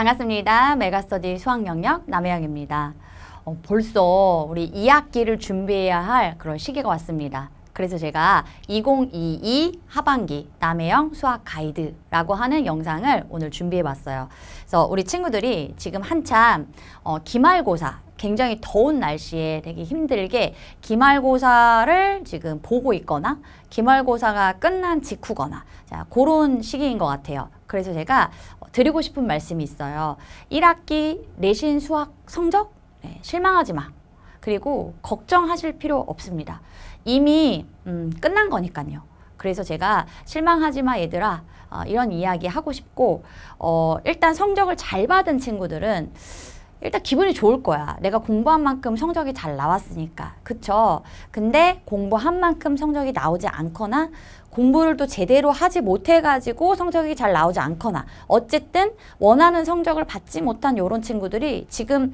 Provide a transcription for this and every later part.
반갑습니다. 메가스터디 수학 영역 남혜영입니다. 어, 벌써 우리 2학기를 준비해야 할 그런 시기가 왔습니다. 그래서 제가 2022 하반기 남해영 수학 가이드라고 하는 영상을 오늘 준비해 봤어요. 그래서 우리 친구들이 지금 한참 어, 기말고사 굉장히 더운 날씨에 되게 힘들게 기말고사를 지금 보고 있거나 기말고사가 끝난 직후거나 자, 그런 시기인 것 같아요. 그래서 제가 드리고 싶은 말씀이 있어요. 1학기 내신 수학 성적 네, 실망하지 마. 그리고 걱정하실 필요 없습니다. 이미 음, 끝난 거니까요. 그래서 제가 실망하지 마 얘들아 어, 이런 이야기 하고 싶고 어, 일단 성적을 잘 받은 친구들은 일단 기분이 좋을 거야. 내가 공부한 만큼 성적이 잘 나왔으니까. 그쵸? 근데 공부한 만큼 성적이 나오지 않거나 공부를 또 제대로 하지 못해가지고 성적이 잘 나오지 않거나 어쨌든 원하는 성적을 받지 못한 요런 친구들이 지금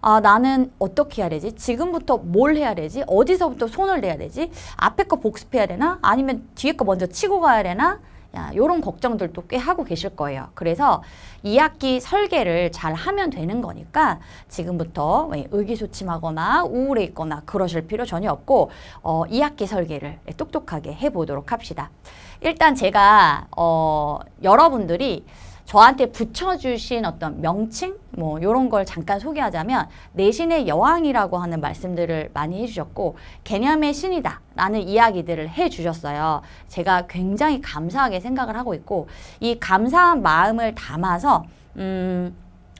아 나는 어떻게 해야 되지? 지금부터 뭘 해야 되지? 어디서부터 손을 내야 되지? 앞에 거 복습해야 되나? 아니면 뒤에 거 먼저 치고 가야 되나? 이런 걱정들도 꽤 하고 계실 거예요. 그래서 2학기 설계를 잘 하면 되는 거니까 지금부터 의기소침하거나 우울해 있거나 그러실 필요 전혀 없고 어, 2학기 설계를 예, 똑똑하게 해보도록 합시다. 일단 제가 어, 여러분들이 저한테 붙여주신 어떤 명칭 뭐 이런 걸 잠깐 소개하자면 내신의 여왕이라고 하는 말씀들을 많이 해주셨고 개념의 신이다 라는 이야기들을 해주셨어요. 제가 굉장히 감사하게 생각을 하고 있고 이 감사한 마음을 담아서 음,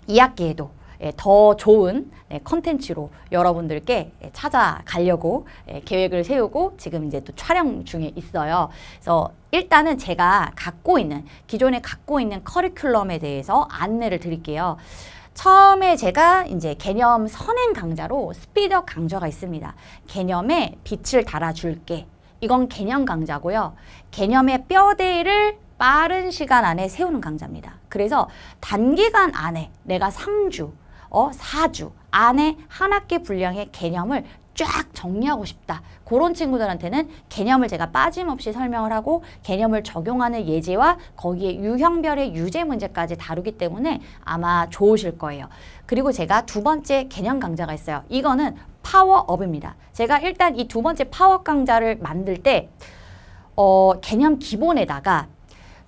2학기에도 예, 더 좋은 예, 컨텐츠로 여러분들께 예, 찾아가려고 계획을 세우고 지금 이제 또 촬영 중에 있어요. 그래서 일단은 제가 갖고 있는 기존에 갖고 있는 커리큘럼에 대해서 안내를 드릴게요. 처음에 제가 이제 개념 선행 강좌로 스피드업 강좌가 있습니다. 개념에 빛을 달아줄게. 이건 개념 강좌고요. 개념의 뼈대를 빠른 시간 안에 세우는 강좌입니다. 그래서 단기간 안에 내가 3주 어, 4주 안에 한 학기 분량의 개념을 쫙 정리하고 싶다. 그런 친구들한테는 개념을 제가 빠짐없이 설명을 하고 개념을 적용하는 예제와 거기에 유형별의 유제 문제까지 다루기 때문에 아마 좋으실 거예요. 그리고 제가 두 번째 개념 강좌가 있어요. 이거는 파워업입니다. 제가 일단 이 두 번째 파워 강좌를 만들 때 어, 개념 기본에다가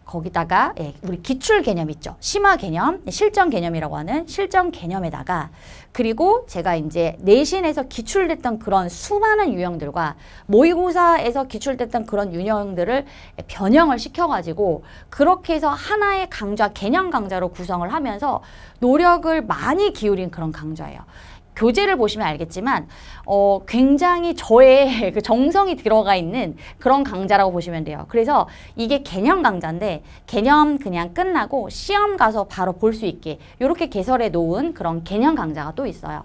거기다가 예, 우리 기출 개념 있죠. 심화 개념, 네, 실전 개념이라고 하는 실전 개념에다가 그리고 제가 이제 내신에서 기출됐던 그런 수많은 유형들과 모의고사에서 기출됐던 그런 유형들을 변형을 시켜가지고 그렇게 해서 하나의 강좌, 개념 강좌로 구성을 하면서 노력을 많이 기울인 그런 강좌예요. 교재를 보시면 알겠지만 어, 굉장히 저의 그 정성이 들어가 있는 그런 강좌라고 보시면 돼요. 그래서 이게 개념 강좌인데 개념 그냥 끝나고 시험 가서 바로 볼 수 있게 이렇게 개설해 놓은 그런 개념 강좌가 또 있어요.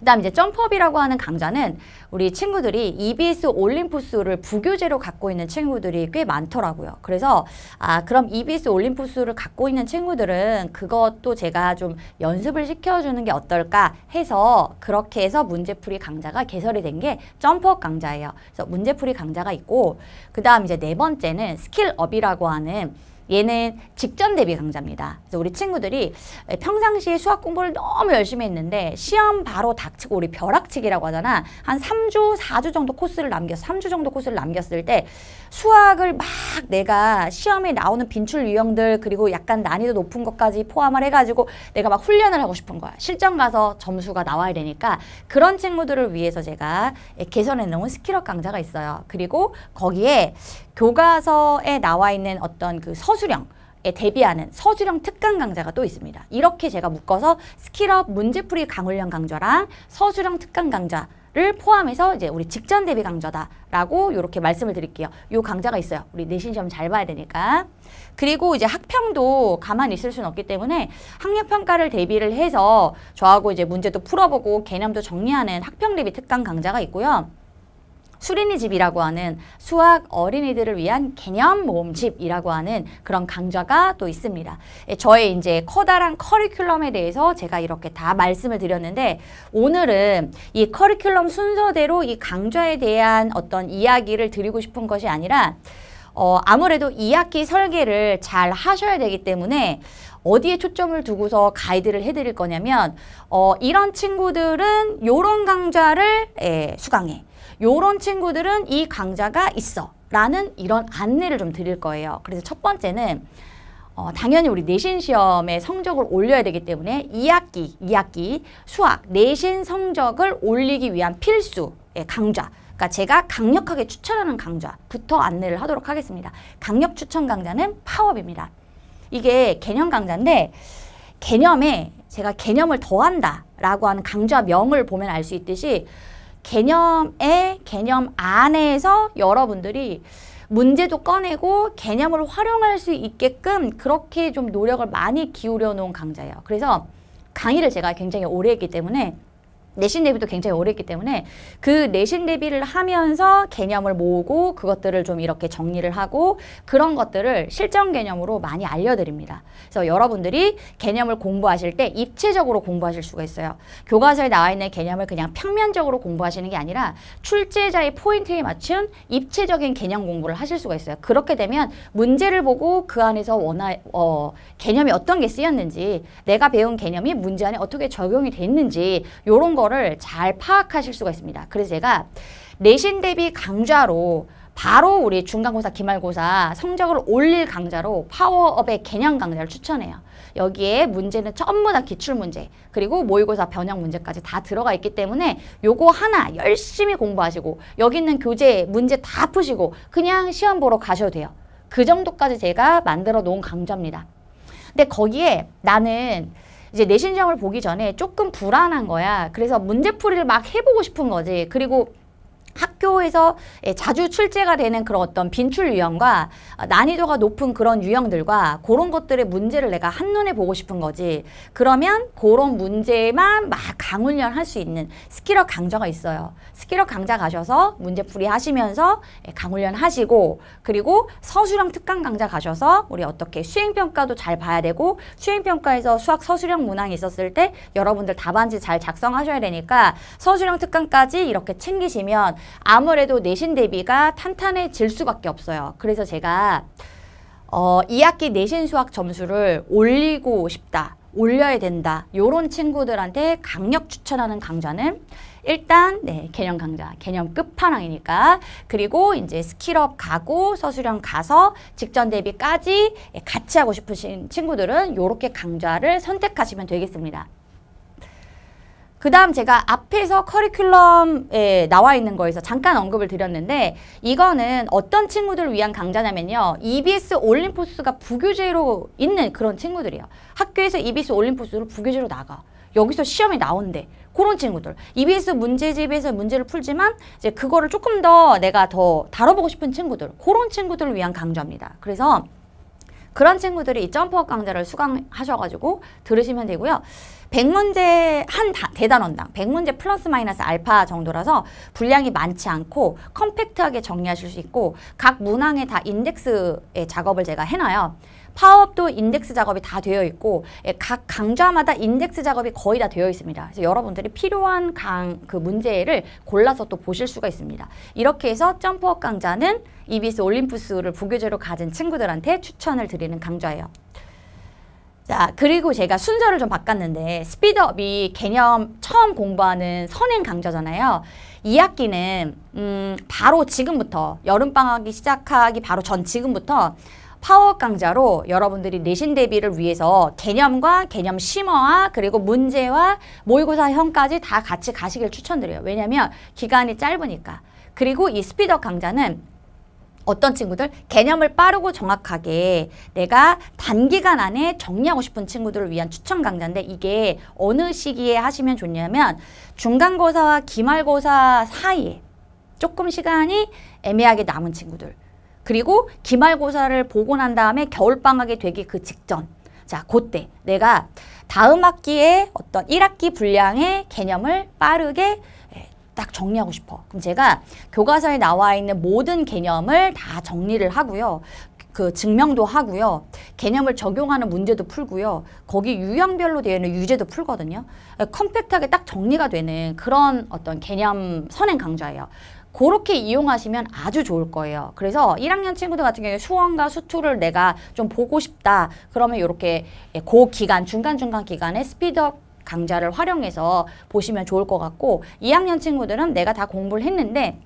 그다음 이제 점프업이라고 하는 강좌는 우리 친구들이 EBS 올림푸스를 부교재로 갖고 있는 친구들이 꽤 많더라고요. 그래서 아 그럼 EBS 올림푸스를 갖고 있는 친구들은 그것도 제가 좀 연습을 시켜주는 게 어떨까 해서 그렇게 해서 문제풀이 강좌가 개설이 된 게 점프업 강좌예요. 그래서 문제풀이 강좌가 있고 그다음 이제 네 번째는 스킬업이라고 하는 얘는 직전 대비 강자입니다. 그래서 우리 친구들이 평상시 에 수학 공부를 너무 열심히 했는데 시험 바로 닥치고 우리 벼락치기라고 하잖아. 한 3주, 4주 정도 코스를 남겼어. 3주 정도 코스를 남겼을 때 수학을 막 내가 시험에 나오는 빈출 유형들 그리고 약간 난이도 높은 것까지 포함을 해가지고 내가 막 훈련을 하고 싶은 거야. 실전 가서 점수가 나와야 되니까 그런 친구들을 위해서 제가 개선해 놓은 스킬업 강좌가 있어요. 그리고 거기에 교과서에 나와 있는 어떤 그 서술 서술형 에 대비하는 서술형 특강 강좌가 또 있습니다. 이렇게 제가 묶어서 스킬업 문제풀이 강훈련 강좌랑 서술형 특강 강좌 를 포함해서 이제 우리 직전 대비 강좌다라고 이렇게 말씀을 드릴게요. 요 강좌가 있어요. 우리 내신 시험 잘 봐야 되니까. 그리고 이제 학평도 가만히 있을 수는 없기 때문에 학력 평가를 대비를 해서 저하고 이제 문제도 풀어보고 개념도 정리하는 학평 대비 특강 강좌가 있고요. 수린이집이라고 하는 수학 어린이들을 위한 개념 모음집이라고 하는 그런 강좌가 또 있습니다. 예, 저의 이제 커다란 커리큘럼에 대해서 제가 이렇게 다 말씀을 드렸는데 오늘은 이 커리큘럼 순서대로 이 강좌에 대한 어떤 이야기를 드리고 싶은 것이 아니라 어, 아무래도 2학기 설계를 잘 하셔야 되기 때문에 어디에 초점을 두고서 가이드를 해드릴 거냐면 어, 이런 친구들은 이런 강좌를 예, 수강해. 요런 친구들은 이 강좌가 있어. 라는 이런 안내를 좀 드릴 거예요. 그래서 첫 번째는 어, 당연히 우리 내신 시험의 성적을 올려야 되기 때문에 2학기, 2학기 수학 내신 성적을 올리기 위한 필수 예, 강좌 그러니까 제가 강력하게 추천하는 강좌부터 안내를 하도록 하겠습니다. 강력 추천 강좌는 파업입니다. 이게 개념 강좌인데 개념에 제가 개념을 더한다라고 하는 강좌 명을 보면 알 수 있듯이 개념의 개념 안에서 여러분들이 문제도 꺼내고 개념을 활용할 수 있게끔 그렇게 좀 노력을 많이 기울여 놓은 강좌예요. 그래서 강의를 제가 굉장히 오래 했기 때문에 내신 대비도 굉장히 어렵기 때문에 그 내신 대비를 하면서 개념을 모으고 그것들을 좀 이렇게 정리를 하고 그런 것들을 실전 개념으로 많이 알려드립니다. 그래서 여러분들이 개념을 공부하실 때 입체적으로 공부하실 수가 있어요. 교과서에 나와 있는 개념을 그냥 평면적으로 공부하시는 게 아니라 출제자의 포인트에 맞춘 입체적인 개념 공부를 하실 수가 있어요. 그렇게 되면 문제를 보고 그 안에서 원하, 어, 개념이 어떤 게 쓰였는지 내가 배운 개념이 문제 안에 어떻게 적용이 됐는지 이런 거를 잘 파악하실 수가 있습니다. 그래서 제가 내신 대비 강좌로 바로 우리 중간고사, 기말고사 성적을 올릴 강좌로 파워업의 개념 강좌를 추천해요. 여기에 문제는 전부 다 기출문제 그리고 모의고사 변형 문제까지 다 들어가 있기 때문에 요거 하나 열심히 공부하시고 여기 있는 교재 문제 다 푸시고 그냥 시험 보러 가셔도 돼요. 그 정도까지 제가 만들어 놓은 강좌입니다. 근데 거기에 나는 이제 내신점을 보기 전에 조금 불안한 거야. 그래서 문제풀이를 막 해보고 싶은 거지. 그리고 학교에서 예, 자주 출제가 되는 그런 어떤 빈출 유형과 난이도가 높은 그런 유형들과 그런 것들의 문제를 내가 한눈에 보고 싶은 거지 그러면 그런 문제만 막 강훈련 할수 있는 스킬업 강좌가 있어요 스킬업 강좌 가셔서 문제풀이 하시면서 예, 강훈련 하시고 그리고 서술형 특강 강좌 가셔서 우리 어떻게 수행평가도 잘 봐야 되고 수행평가에서 수학 서술형 문항이 있었을 때 여러분들 답안지 잘 작성하셔야 되니까 서술형 특강까지 이렇게 챙기시면 아무래도 내신 대비가 탄탄해질 수밖에 없어요. 그래서 제가 어, 2학기 내신 수학 점수를 올리고 싶다. 올려야 된다. 요런 친구들한테 강력 추천하는 강좌는 일단 네, 개념 강좌, 개념 끝판왕이니까 그리고 이제 스킬업 가고 서술형 가서 직전 대비까지 같이 하고 싶으신 친구들은 요렇게 강좌를 선택하시면 되겠습니다. 그 다음 제가 앞에서 커리큘럼에 나와 있는 거에서 잠깐 언급을 드렸는데 이거는 어떤 친구들을 위한 강좌냐면요. EBS 올림포스가 부교재로 있는 그런 친구들이에요. 학교에서 EBS 올림포스로 부교재로 나가. 여기서 시험이 나온대. 그런 친구들. EBS 문제집에서 문제를 풀지만 이제 그거를 조금 더 내가 더 다뤄보고 싶은 친구들. 그런 친구들을 위한 강좌입니다. 그래서 그런 친구들이 이 점프업 강좌를 수강하셔가지고 들으시면 되고요. 100문제 한 다, 대단원당 100문제 플러스 마이너스 알파 정도라서 분량이 많지 않고 컴팩트하게 정리하실 수 있고 각 문항에 다 인덱스의 작업을 제가 해놔요. 파업도 인덱스 작업이 다 되어 있고 예, 각 강좌마다 인덱스 작업이 거의 다 되어 있습니다. 그래서 여러분들이 필요한 강그 문제를 골라서 또 보실 수가 있습니다. 이렇게 해서 점프업 강좌는 EBS 올림푸스를 부교재로 가진 친구들한테 추천을 드리는 강좌예요. 자, 그리고 제가 순서를 좀 바꿨는데 스피드업이 개념 처음 공부하는 선행 강좌잖아요. 2학기는 음, 바로 지금부터 여름방학이 시작하기 바로 전 지금부터 파워 강좌로 여러분들이 내신 대비를 위해서 개념과 개념 심화와 그리고 문제와 모의고사형까지 다 같이 가시길 추천드려요. 왜냐하면 기간이 짧으니까. 그리고 이스피드 강좌는 어떤 친구들 개념을 빠르고 정확하게 내가 단기간 안에 정리하고 싶은 친구들을 위한 추천 강좌인데 이게 어느 시기에 하시면 좋냐면 중간고사와 기말고사 사이에 조금 시간이 애매하게 남은 친구들 그리고 기말고사를 보고 난 다음에 겨울방학이 되기 그 직전 자, 그때 내가 다음 학기에 어떤 1학기 분량의 개념을 빠르게 예, 딱 정리하고 싶어. 그럼 제가 교과서에 나와 있는 모든 개념을 다 정리를 하고요. 그 증명도 하고요. 개념을 적용하는 문제도 풀고요. 거기 유형별로 되어 있는 유제도 풀거든요. 컴팩트하게 딱 정리가 되는 그런 어떤 개념 선행 강좌예요. 그렇게 이용하시면 아주 좋을 거예요. 그래서 1학년 친구들 같은 경우에 수원과 수투를 내가 좀 보고 싶다. 그러면 이렇게 예, 고 기간, 중간중간 기간에 스피드업 강좌를 활용해서 보시면 좋을 것 같고 2학년 친구들은 내가 다 공부를 했는데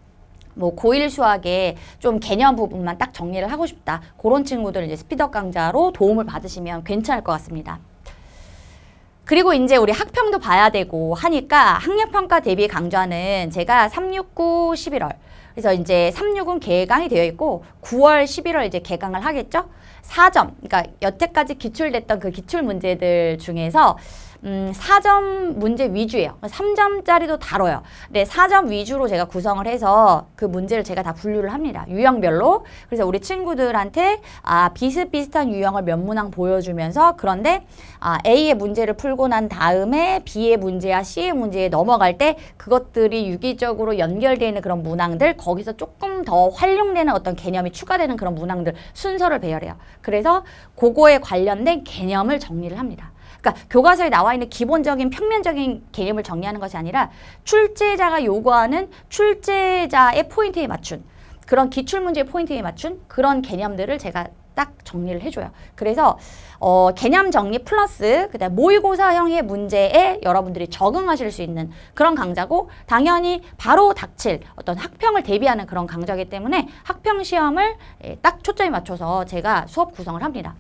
뭐 고1 수학에좀 개념 부분만 딱 정리를 하고 싶다. 그런 친구들은 이제 스피드업 강좌로 도움을 받으시면 괜찮을 것 같습니다. 그리고 이제 우리 학평도 봐야 되고 하니까 학력평가 대비 강좌는 제가 369, 11월 그래서 이제 36은 개강이 되어 있고 9월, 11월 이제 개강을 하겠죠. 4점, 그러니까 여태까지 기출됐던 그 기출 문제들 중에서 음, 4점 문제 위주예요. 3점짜리도 다뤄요. 네, 4점 위주로 제가 구성을 해서 그 문제를 제가 다 분류를 합니다. 유형별로. 그래서 우리 친구들한테 아, 비슷비슷한 유형을 몇 문항 보여주면서 그런데 아, A의 문제를 풀고 난 다음에 B의 문제와 C의 문제에 넘어갈 때 그것들이 유기적으로 연결되는 그런 문항들 거기서 조금 더 활용되는 어떤 개념이 추가되는 그런 문항들 순서를 배열해요. 그래서 그거에 관련된 개념을 정리를 합니다. 그러니까 교과서에 나와 있는 기본적인 평면적인 개념을 정리하는 것이 아니라 출제자가 요구하는 출제자의 포인트에 맞춘 그런 기출문제의 포인트에 맞춘 그런 개념들을 제가 딱 정리를 해줘요. 그래서 어, 개념 정리 플러스 그다음 모의고사형의 문제에 여러분들이 적응하실 수 있는 그런 강좌고 당연히 바로 닥칠 어떤 학평을 대비하는 그런 강좌이기 때문에 학평 시험을 예, 딱 초점에 맞춰서 제가 수업 구성을 합니다.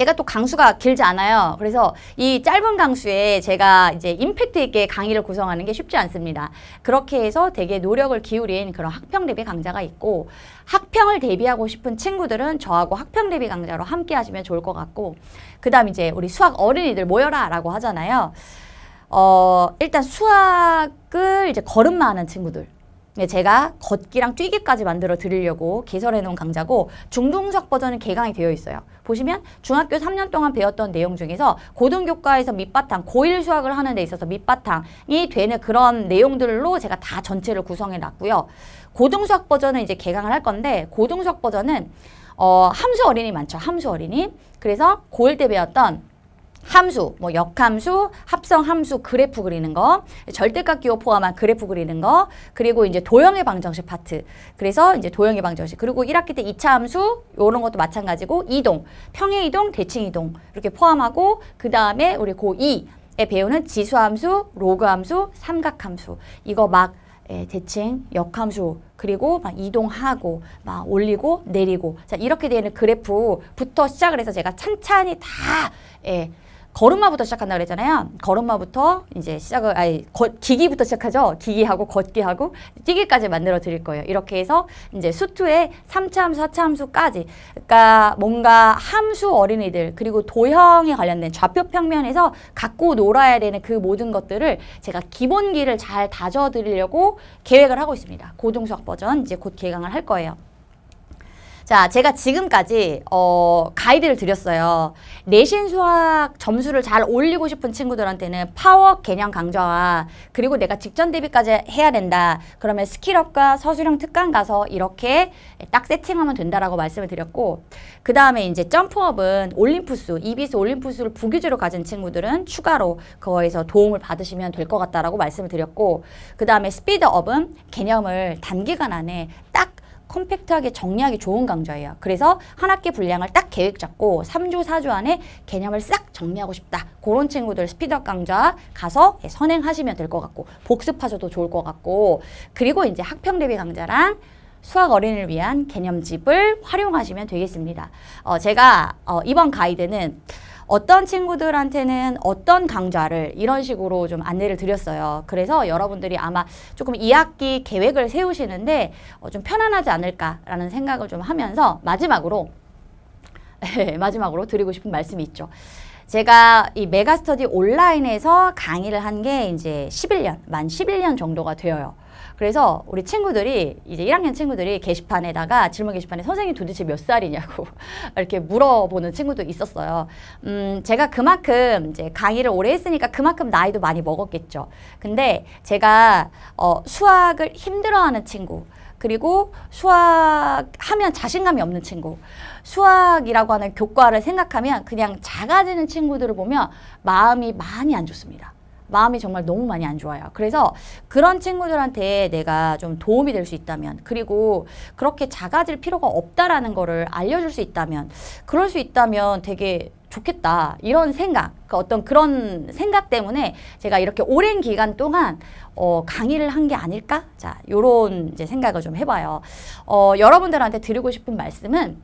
얘가 또 강수가 길지 않아요. 그래서 이 짧은 강수에 제가 이제 임팩트 있게 강의를 구성하는 게 쉽지 않습니다. 그렇게 해서 되게 노력을 기울인 그런 학평 대비 강자가 있고 학평을 대비하고 싶은 친구들은 저하고 학평 대비 강자로 함께 하시면 좋을 것 같고 그 다음 이제 우리 수학 어린이들 모여라 라고 하잖아요. 어, 일단 수학을 이제 걸음마 하는 친구들 네, 제가 걷기랑 뛰기까지 만들어 드리려고 개설해 놓은 강좌고 중등수학 버전은 개강이 되어 있어요. 보시면 중학교 3년 동안 배웠던 내용 중에서 고등교과에서 밑바탕, 고1 수학을 하는 데 있어서 밑바탕이 되는 그런 내용들로 제가 다 전체를 구성해 놨고요. 고등수학 버전은 이제 개강을 할 건데 고등수학 버전은 어, 함수 어린이 많죠. 함수 어린이. 그래서 고1 때 배웠던 함수, 뭐 역함수, 합성함수 그래프 그리는 거, 절대값 기호 포함한 그래프 그리는 거, 그리고 이제 도형의 방정식 파트. 그래서 이제 도형의 방정식. 그리고 1학기 때 2차 함수 요런 것도 마찬가지고 이동, 평행 이동, 대칭 이동 이렇게 포함하고 그다음에 우리 고2 에 배우는 지수함수, 로그함수, 삼각함수 이거 막 예, 대칭, 역함수, 그리고 막 이동하고 막 올리고 내리고 자 이렇게 되는 그래프부터 시작을 해서 제가 찬찬히 다 예, 걸음마부터 시작한다 그랬잖아요. 걸음마부터 이제 시작을 아니 거, 기기부터 시작하죠. 기기하고 걷기 하고 뛰기까지 만들어 드릴 거예요. 이렇게 해서 이제 수투의 3차 함수, 4차 함수까지 그러니까 뭔가 함수 어린이들 그리고 도형에 관련된 좌표 평면에서 갖고 놀아야 되는 그 모든 것들을 제가 기본기를 잘 다져 드리려고 계획을 하고 있습니다. 고등수학 버전 이제 곧 개강을 할 거예요. 자, 제가 지금까지 어, 가이드를 드렸어요. 내신 수학 점수를 잘 올리고 싶은 친구들한테는 파워 개념 강좌와 그리고 내가 직전 대비까지 해야 된다. 그러면 스킬업과 서술형 특강 가서 이렇게 딱 세팅하면 된다라고 말씀을 드렸고 그 다음에 이제 점프업은 올림푸스, 이비 s 올림푸스를 부규제로 가진 친구들은 추가로 거기서 도움을 받으시면 될 것 같다라고 말씀을 드렸고 그 다음에 스피드업은 개념을 단기간 안에 딱 컴팩트하게 정리하기 좋은 강좌예요. 그래서 한 학기 분량을 딱 계획 잡고 3주, 4주 안에 개념을 싹 정리하고 싶다. 그런 친구들 스피드업 강좌 가서 예, 선행하시면 될 것 같고 복습하셔도 좋을 것 같고 그리고 이제 학평 대비 강좌랑 수학 어린이를 위한 개념집을 활용하시면 되겠습니다. 어, 제가 어, 이번 가이드는 어떤 친구들한테는 어떤 강좌를 이런 식으로 좀 안내를 드렸어요. 그래서 여러분들이 아마 조금 2학기 계획을 세우시는데 어, 좀 편안하지 않을까라는 생각을 좀 하면서 마지막으로 예, 마지막으로 드리고 싶은 말씀이 있죠. 제가 이 메가스터디 온라인에서 강의를 한 게 이제 11년, 만 11년 정도가 되어요. 그래서 우리 친구들이 이제 1학년 친구들이 게시판에다가 질문 게시판에 선생님 도대체 몇 살이냐고 이렇게 물어보는 친구도 있었어요. 음, 제가 그만큼 이제 강의를 오래 했으니까 그만큼 나이도 많이 먹었겠죠. 근데 제가 어, 수학을 힘들어하는 친구 그리고 수학하면 자신감이 없는 친구 수학이라고 하는 교과를 생각하면 그냥 작아지는 친구들을 보면 마음이 많이 안 좋습니다. 마음이 정말 너무 많이 안 좋아요. 그래서 그런 친구들한테 내가 좀 도움이 될 수 있다면 그리고 그렇게 작아질 필요가 없다라는 거를 알려줄 수 있다면 그럴 수 있다면 되게 좋겠다 이런 생각 그 어떤 그런 생각 때문에 제가 이렇게 오랜 기간 동안 어, 강의를 한 게 아닐까 자 요런 이제 생각을 좀 해봐요 어, 여러분들한테 드리고 싶은 말씀은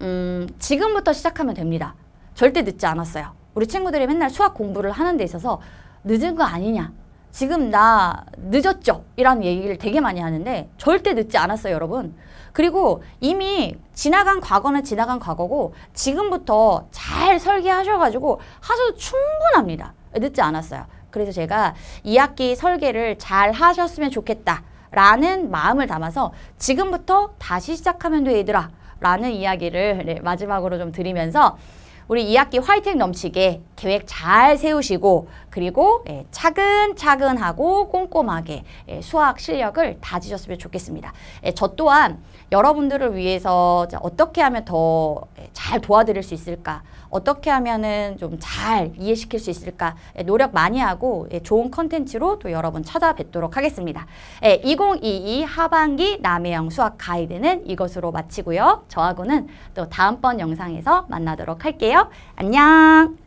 음, 지금부터 시작하면 됩니다 절대 늦지 않았어요 우리 친구들이 맨날 수학 공부를 하는 데 있어서 늦은 거 아니냐 지금 나 늦었죠? 이라는 얘기를 되게 많이 하는데 절대 늦지 않았어요 여러분 그리고 이미 지나간 과거는 지나간 과거고 지금부터 잘 설계하셔가지고 하셔도 충분합니다 늦지 않았어요 그래서 제가 2학기 설계를 잘 하셨으면 좋겠다 라는 마음을 담아서 지금부터 다시 시작하면 돼 얘들아 라는 이야기를 네, 마지막으로 좀 드리면서 우리 2학기 화이팅 넘치게 계획 잘 세우시고 그리고 예, 차근차근 하고 꼼꼼하게 예, 수학 실력을 다지셨으면 좋겠습니다. 예, 저 또한 여러분들을 위해서 어떻게 하면 더잘 예, 도와드릴 수 있을까 어떻게 하면은 좀 잘 이해시킬 수 있을까 예, 노력 많이 하고 예, 좋은 컨텐츠로 또 여러분 찾아뵙도록 하겠습니다. 2022 예, 하반기 남해영 수학 가이드는 이것으로 마치고요. 저하고는 또 다음번 영상에서 만나도록 할게요. 안녕!